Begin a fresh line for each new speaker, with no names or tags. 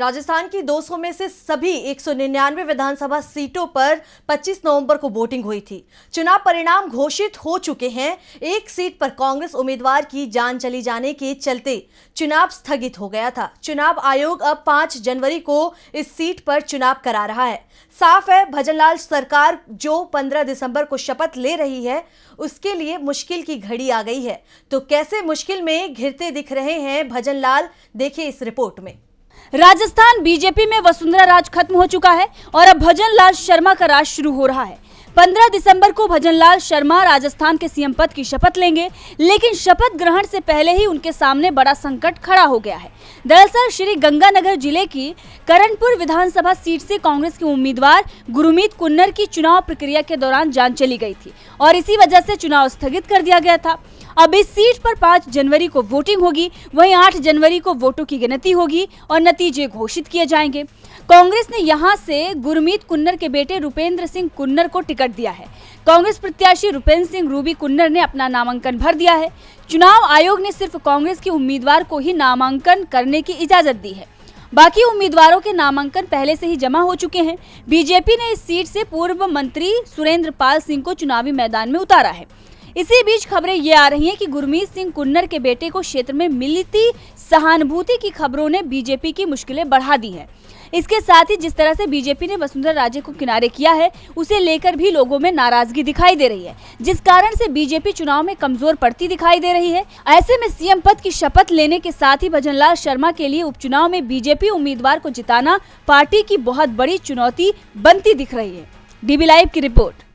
राजस्थान की 200 में से सभी 199 विधानसभा सीटों पर 25 नवंबर को वोटिंग हुई थी चुनाव परिणाम घोषित हो चुके हैं एक सीट पर कांग्रेस उम्मीदवार की जान चली जाने के चलते चुनाव स्थगित हो गया था चुनाव आयोग अब 5 जनवरी को इस सीट पर चुनाव करा रहा है साफ है भजनलाल सरकार जो 15 दिसंबर को शपथ ले रही है उसके लिए मुश्किल की घड़ी आ गई है तो कैसे मुश्किल में घिरते दिख रहे हैं भजन देखिए इस रिपोर्ट में
राजस्थान बीजेपी में वसुंधरा राज खत्म हो चुका है और अब भजन लाल शर्मा का राज शुरू हो रहा है 15 दिसंबर को भजन लाल शर्मा राजस्थान के सीएम पद की शपथ लेंगे लेकिन शपथ ग्रहण से पहले ही उनके सामने बड़ा संकट खड़ा हो गया है दरअसल श्री गंगानगर जिले की करणपुर विधानसभा सीट से कांग्रेस के उम्मीदवार गुरुमीत कुन्नर की चुनाव प्रक्रिया के दौरान जान चली गई थी और इसी वजह से चुनाव स्थगित कर दिया गया था अब इस सीट पर पाँच जनवरी को वोटिंग होगी वहीं आठ जनवरी को वोटों की गिनती होगी और नतीजे घोषित किए जाएंगे कांग्रेस ने यहां से गुरमीत कुन्नर के बेटे रुपेंद्र सिंह कुन्नर को टिकट दिया है कांग्रेस प्रत्याशी रुपेंद्र सिंह रूबी कुन्नर ने अपना नामांकन भर दिया है चुनाव आयोग ने सिर्फ कांग्रेस के उम्मीदवार को ही नामांकन करने की इजाजत दी है बाकी उम्मीदवारों के नामांकन पहले से ही जमा हो चुके हैं बीजेपी ने इस सीट से पूर्व मंत्री सुरेंद्र पाल सिंह को चुनावी मैदान में उतारा है इसी बीच खबरें ये आ रही हैं कि गुरमीत सिंह कुन्नर के बेटे को क्षेत्र में मिलती सहानुभूति की खबरों ने बीजेपी की मुश्किलें बढ़ा दी है इसके साथ ही जिस तरह से बीजेपी ने वसुंधरा राजे को किनारे किया है उसे लेकर भी लोगों में नाराजगी दिखाई दे रही है जिस कारण से बीजेपी चुनाव में कमजोर पड़ती दिखाई दे रही है ऐसे में सीएम पद की शपथ लेने के साथ ही भजनलाल शर्मा के लिए उपचुनाव में बीजेपी उम्मीदवार को जिताना पार्टी की बहुत बड़ी चुनौती बनती दिख रही है डीबी लाइव की रिपोर्ट